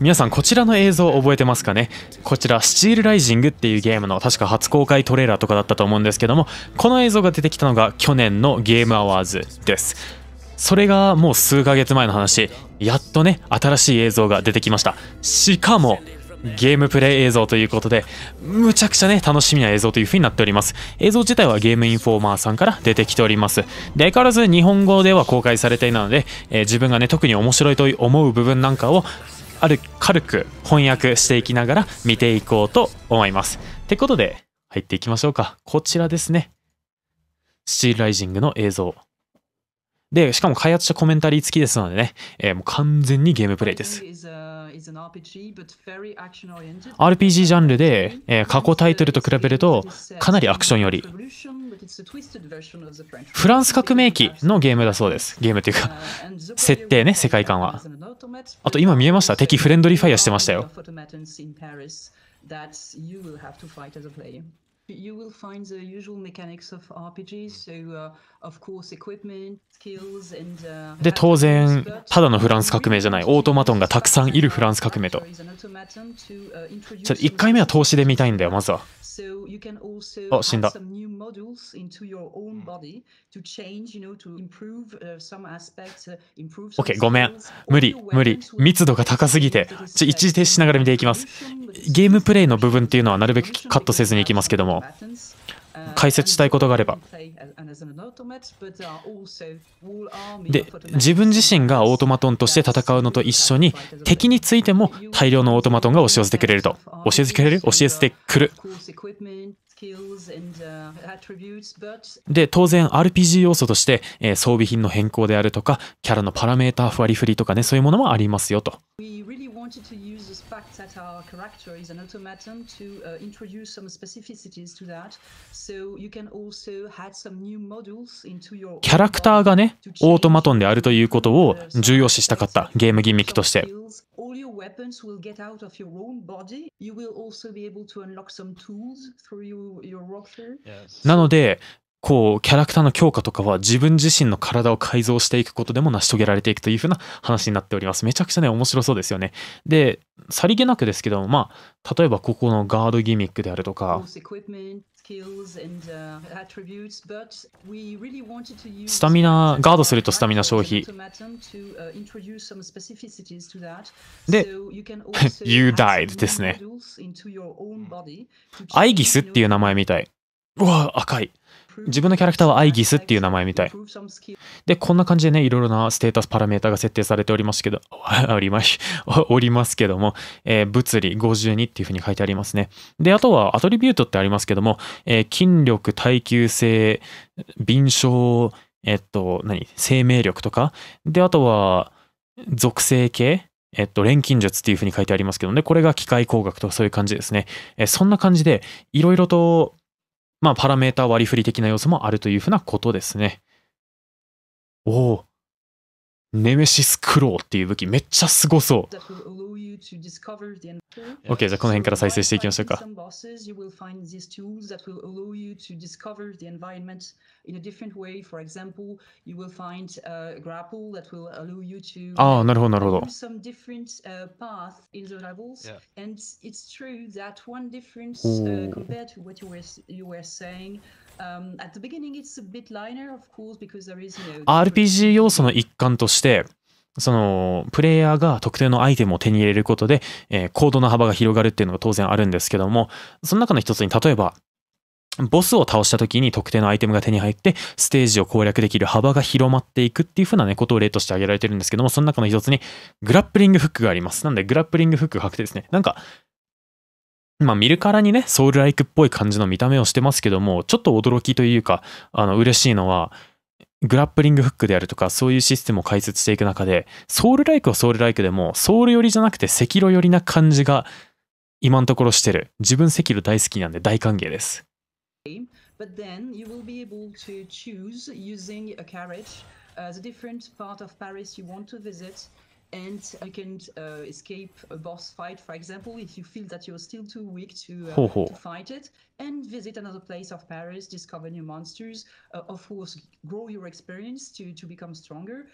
皆さんこちらの映像覚えてますかねこちらスチールライジングっていうゲームの確か初公開トレーラーとかだったと思うんですけどもこの映像が出てきたのが去年のゲームアワーズですそれがもう数ヶ月前の話やっとね新しい映像が出てきましたしかもゲームプレイ映像ということで、むちゃくちゃね、楽しみな映像という風になっております。映像自体はゲームインフォーマーさんから出てきております。で、相変わらず日本語では公開されていないので、えー、自分がね、特に面白いと思う部分なんかをある軽く翻訳していきながら見ていこうと思います。ってことで入っていきましょうか。こちらですね。スチールライジングの映像。で、しかも開発者コメンタリー付きですのでね、えー、もう完全にゲームプレイです。RPG ジャンルで、えー、過去タイトルと比べるとかなりアクションよりフランス革命期のゲームだそうですゲームというか 設定ね世界観はあと今見えました敵フレンドリーファイアしてましたよ で、当然、ただのフランス革命じゃない、オートマトンがたくさんいるフランス革命と。1回目は投資で見たいんだよ、まずは。あ、死んだ。OK、ごめん。無理、無理。密度が高すぎて、ちょ一時停止しながら見ていきます。ゲームプレイの部分っていうのはなるべくカットせずにいきますけども。解説したいことがあれば。で、自分自身がオートマトンとして戦うのと一緒に、敵についても大量のオートマトンが押し寄せてくれると。教えてくれる教えてくる。で、当然 RPG 要素として、えー、装備品の変更であるとか、キャラのパラメーター割り振りとかね、そういうものもありますよと。wanted to use the fact that our character is an automaton to uh, introduce some specificities to that. So you can also add some new models into your キャラクターがね、オートマトンであるということを重要視したかったゲームギミックとして。All your weapons will get out of your own body. You will also be able to unlock some tools through your walkthrough. なので、こうキャラクターの強化とかは自分自身の体を改造していくことでも成し遂げられていくというふうな話になっております。めちゃくちゃね面白そうですよね。でさりげなくですけどもまあ例えばここのガードギミックであるとかスタミナ、ガードするとスタミナ消費。で、You died ですね。アイギスっていう名前みたい。うわ、赤い。自分のキャラクターはアイギスっていう名前みたい。で、こんな感じでね、いろいろなステータスパラメータが設定されておりますけど、あ ります、おりますけども、えー、物理52っていうふうに書いてありますね。で、あとはアトリビュートってありますけども、えー、筋力、耐久性、敏捷、えっと、何生命力とか。で、あとは、属性系えっと、錬金術っていうふうに書いてありますけどね、これが機械工学とかそういう感じですね。えそんな感じで、いろいろとまあ、パラメータ割り振り的な要素もあるというふうなことですね。おお、ネメシスクローっていう武器めっちゃすごそう。OK、じゃあこの辺から再生していきましょうか。ああ、なるほど、なるほど。ど。RPG 要素の一環として、そのプレイヤーが特定のアイテムを手に入れることで、えー、行動の幅が広がるっていうのが当然あるんですけども、その中の一つに例えば、ボスを倒した時に特定のアイテムが手に入って、ステージを攻略できる幅が広まっていくっていう風なね、ことを例として挙げられてるんですけども、その中の一つに、グラップリングフックがあります。なんで、グラップリングフック確定ですね。なんか、まあ見るからにね、ソウルライクっぽい感じの見た目をしてますけども、ちょっと驚きというか、あの、嬉しいのは、グラップリングフックであるとか、そういうシステムを解説していく中で、ソウルライクはソウルライクでも、ソウル寄りじゃなくて赤色寄りな感じが、今のところしてる。自分赤色大好きなんで大歓迎です。and you can uh, escape a boss fight, for example, if you feel that you're still too weak to, uh, to fight it, and visit another place of Paris, discover new monsters, uh, of course, grow your experience to, to become stronger.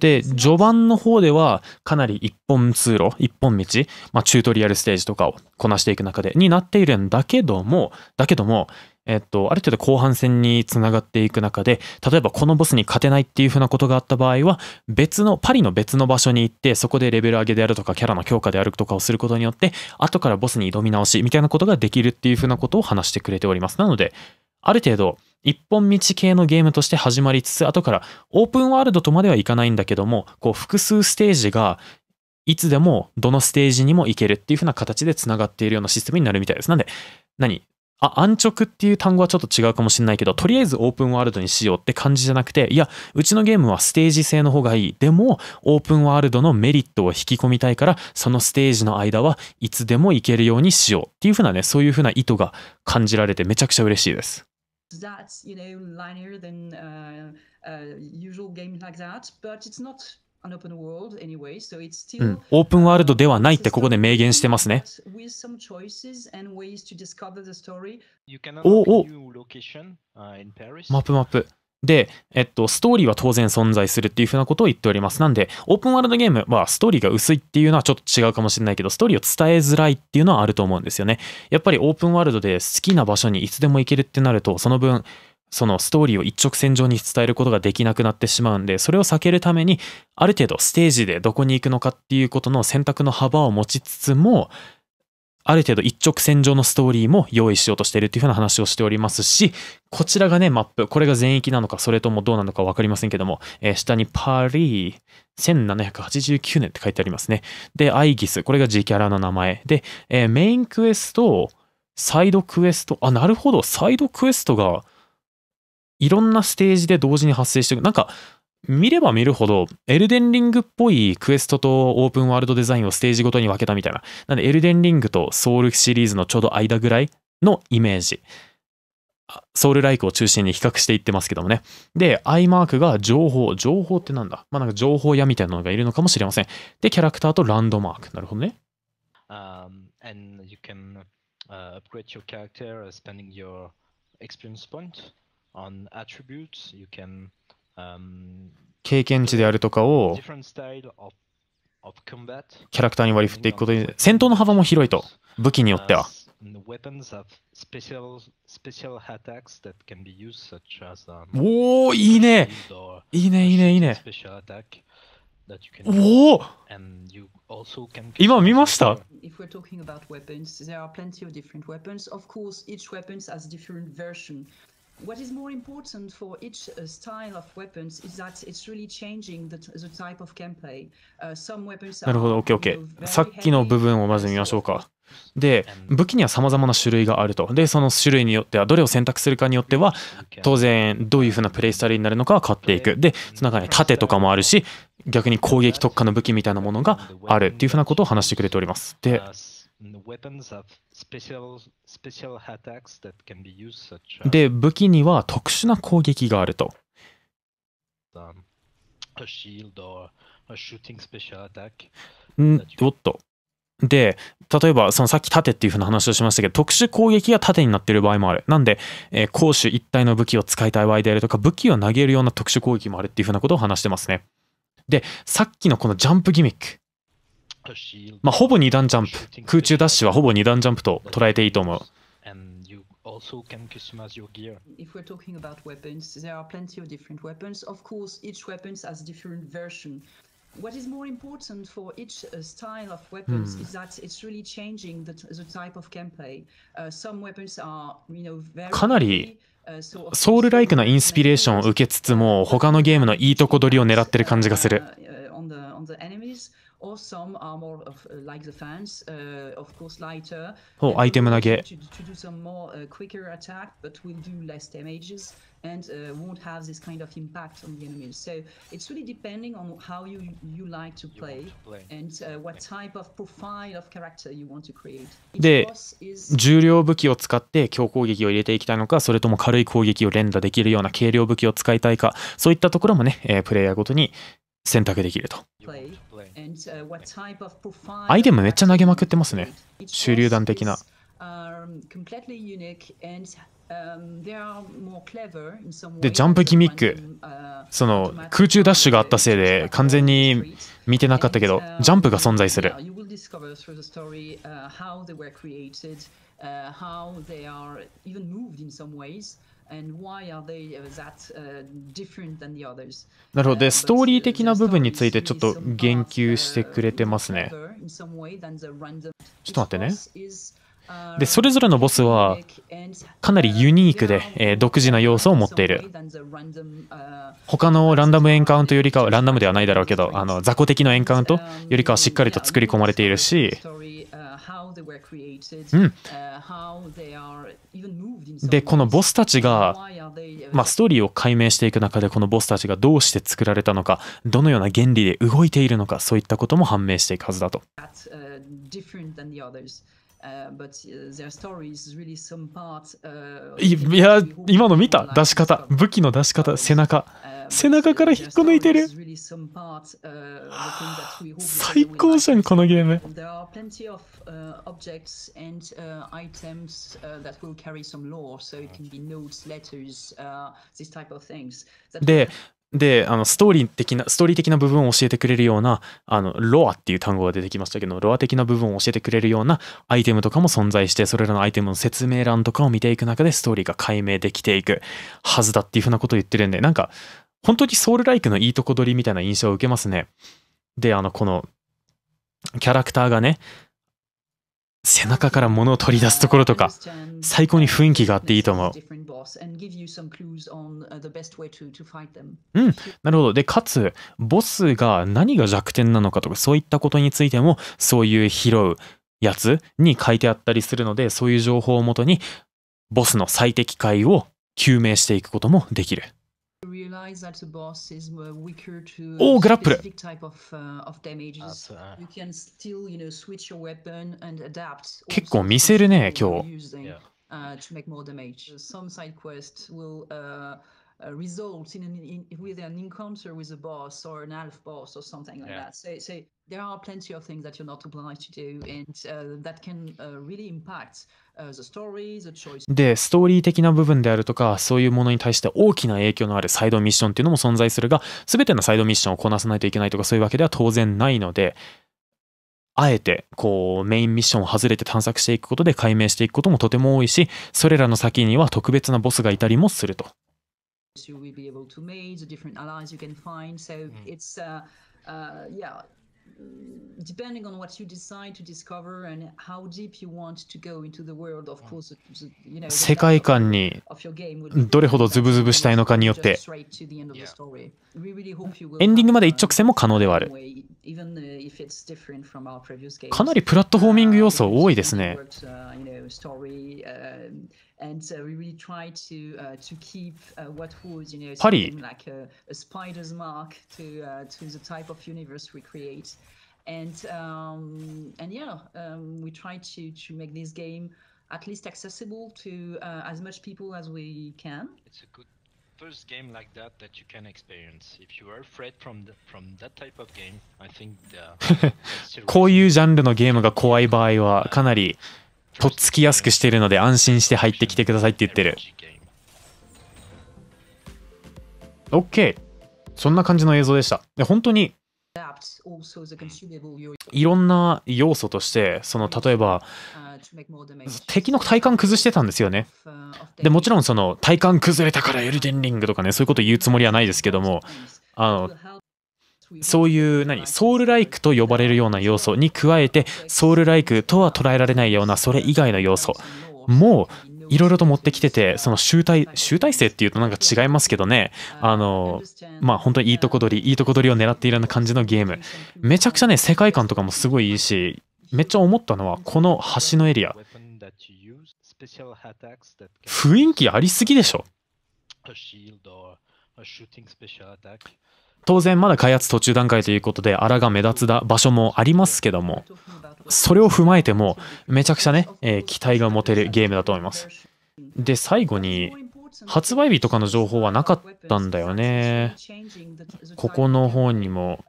で、序盤の方ではかなり一本通路、一本道、まあ、チュートリアルステージとかをこなしていく中でになっているんだけども、だけども、えっと、ある程度後半戦につながっていく中で、例えばこのボスに勝てないっていうふうなことがあった場合は、別の、パリの別の場所に行って、そこでレベル上げであるとか、キャラの強化であるとかをすることによって、後からボスに挑み直し、みたいなことができるっていうふうなことを話してくれております。なので、ある程度、一本道系のゲームとして始まりつつ、後からオープンワールドとまではいかないんだけども、こう複数ステージがいつでもどのステージにも行けるっていう風な形で繋がっているようなシステムになるみたいです。なんで、何あ、安直っていう単語はちょっと違うかもしれないけど、とりあえずオープンワールドにしようって感じじゃなくて、いや、うちのゲームはステージ性の方がいい。でも、オープンワールドのメリットを引き込みたいから、そのステージの間はいつでも行けるようにしようっていうふうなね、そういうふうな意図が感じられてめちゃくちゃ嬉しいです。That's, you know, linear than、uh, uh, usual g a m e like that, but it's not うん、オープンワールドではないってここで明言してますね。おおマップマップ。で、えっと、ストーリーは当然存在するっていうふうなことを言っております。なんで、オープンワールドゲームはストーリーが薄いっていうのはちょっと違うかもしれないけど、ストーリーを伝えづらいっていうのはあると思うんですよね。やっぱりオープンワールドで好きな場所にいつでも行けるってなると、その分、そのストーリーを一直線上に伝えることができなくなってしまうんでそれを避けるためにある程度ステージでどこに行くのかっていうことの選択の幅を持ちつつもある程度一直線上のストーリーも用意しようとしているというふうな話をしておりますしこちらがねマップこれが全域なのかそれともどうなのか分かりませんけども、えー、下にパーリー1789年って書いてありますねでアイギスこれが G キャラの名前で、えー、メインクエストサイドクエストあなるほどサイドクエストがいろんなステージで同時に発生していく。なんか、見れば見るほど、エルデンリングっぽいクエストとオープンワールドデザインをステージごとに分けたみたいな。なんで、エルデンリングとソウルシリーズのちょうど間ぐらいのイメージ。ソウルライクを中心に比較していってますけどもね。で、アイマークが情報。情報ってなんだまあなんか情報屋みたいなのがいるのかもしれません。で、キャラクターとランドマーク。なるほどね。Um, and you can、uh, upgrade your character spending your experience point. 経験値であるとかをキャラクターに割り振っていくことで戦闘の幅も広いと武器によってはおおいいねいいねいいねいいねおお今見ましたこれ What is more important for each style of weapons is that it's really changing the, the type of c a m e p l a y Uh, some weapons are なるほど、OKOK。さっきの部分をまず見ましょうか。で武器にはさまざまな種類があるとでその種類によってはどれを選択するかによっては当然どういうふうなプレイスタイルになるのかは変わっていくでその中に盾とかもあるし逆に攻撃特化の武器みたいなものがあるっていうふうなことを話してくれておりますでで、武器には特殊な攻撃があると。んおっと。で、例えば、そのさっき盾っていう風な話をしましたけど、特殊攻撃が盾になっている場合もある。なんで、えー、攻守一体の武器を使いたい場合であるとか、武器を投げるような特殊攻撃もあるっていう風なことを話してますね。で、さっきのこのジャンプギミック。まあ、ほぼ2段ジャンプ空中ダッシュはほぼ2段ジャンプと捉えていいと思うかなりソウルライクなインスピレーションを受けつつも他のゲームのいいとこ取りを狙ってる感じがする。おアイテム投げ。and uh, won't have this kind of impact on the enemies. So it's really depending on how you you like to play, and uh, what type of profile of character you want to create. で、重量武器を使って強攻撃を入れていきたいのか、それとも軽い攻撃を連打できるような軽量武器を使いたいか、そういったところもね、えー、プレイヤーごとに選択できると。Play. アイテムめっちゃ投げまくってますね。手榴弾的な。で、ジャンプギミック。その空中ダッシュがあったせいで完全に見てなかったけど、ジャンプが存在する。なるほど。で、ストーリー的な部分についてちょっと言及してくれてますね。ちょっと待ってね。で、それぞれのボスはかなりユニークで、えー、独自な要素を持っている。他のランダムエンカウントよりかは、ランダムではないだろうけど、あの雑魚的なエンカウントよりかはしっかりと作り込まれているし、でこのボスたちが、まあ、ストーリーを解明していく中でこのボスたちがどうして作られたのかどのような原理で動いているのかそういったことも判明していくはずだと。いや今の見た出し方武器の出し方背中。背中から引っこ抜いてる。最高じゃん、このゲーム。で、で、あの、ストーリー的な、ストーリー的な部分を教えてくれるような、あの、ロアっていう単語が出てきましたけど、ロア的な部分を教えてくれるようなアイテムとかも存在して、それらのアイテムの説明欄とかを見ていく中で、ストーリーが解明できていくはずだっていうふうなことを言ってるんで、なんか、本当にソウルライクのいいとこ取りみたいな印象を受けますね。で、あの、この、キャラクターがね、背中から物を取り出すところとか、最高に雰囲気があっていいと思う。うん、なるほど。で、かつ、ボスが何が弱点なのかとか、そういったことについても、そういう拾うやつに書いてあったりするので、そういう情報をもとに、ボスの最適解を究明していくこともできる。realize that the boss is weaker to oh, specific type of, uh, of damages. Uh, you can still, you know, switch your weapon and adapt. Yeah. Uh, to make more damage. Some side quests will uh, uh, results in, an, in, with an encounter with a boss or an alf boss or something like yeah. that. So, so there are plenty of things that you're not obliged to do and uh, that can uh, really impact uh, the story, the choice. で、ストーリー的な部分であるとか、そういうものに対して大きな影響のあるサイドミッションっていうのも存在するが、すべてのサイドミッションをこなさないといけないとかそういうわけでは当然ないので、あえてこうメインミッションを外れて探索していくことで解明していくこともとても多いしそれらの先には特別なボスがいたりもすると you will be able to make, the different allies you can find. So mm. it's, uh, uh, yeah, depending on what you decide to discover and how deep you want to go into the world, of course, you know, 世界観にどれほどズブズブしたいのかによって、エンディングまで一直線も可能ではある。かなりプラットフォーミング要素多いですね。and so we really try to uh, to keep uh, what was you know like a, a, spider's mark to uh, to the type of universe we create, and um, and yeah, um, we try to to make this game at least accessible to uh, as much people as we can. It's a good first game like that that you can experience. If you are afraid from the, from that type of game, I think the とっつきやすくしてるので安心して入ってきてくださいって言ってる OK そんな感じの映像でしたで本当にいろんな要素としてその例えば敵の体幹崩してたんですよねでもちろんその体幹崩れたからエルデンリングとかねそういうこと言うつもりはないですけどもあのそういう何ソウルライクと呼ばれるような要素に加えてソウルライクとは捉えられないようなそれ以外の要素もういろいろと持ってきててその集大集大成っていうとなんか違いますけどねあのまあ本当にいいとこ取りいいとこ取りを狙っているような感じのゲームめちゃくちゃね世界観とかもすごいいいしめっちゃ思ったのはこの橋のエリア雰囲気ありすぎでしょ当然まだ開発途中段階ということで荒が目立つだ場所もありますけどもそれを踏まえてもめちゃくちゃね、えー、期待が持てるゲームだと思いますで最後に発売日とかの情報はなかったんだよねここの方にも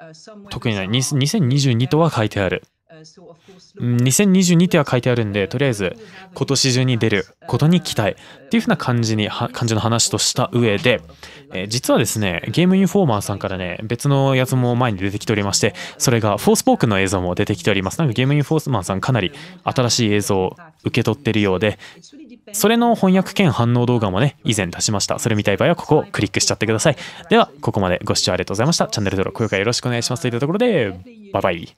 特にない2022とは書いてある2022っては書いてあるんで、とりあえず今年中に出ることに期待っていうふうな感じに、感じの話とした上で、えー、実はですね、ゲームインフォーマーさんからね、別のやつも前に出てきておりまして、それがフォースポークの映像も出てきております。なんかゲームインフォーマーさんかなり新しい映像を受け取ってるようで、それの翻訳兼反応動画もね、以前出しました。それ見たい場合はここをクリックしちゃってください。では、ここまでご視聴ありがとうございました。チャンネル登録、高評価よろしくお願いしますといったところで、バイバイ。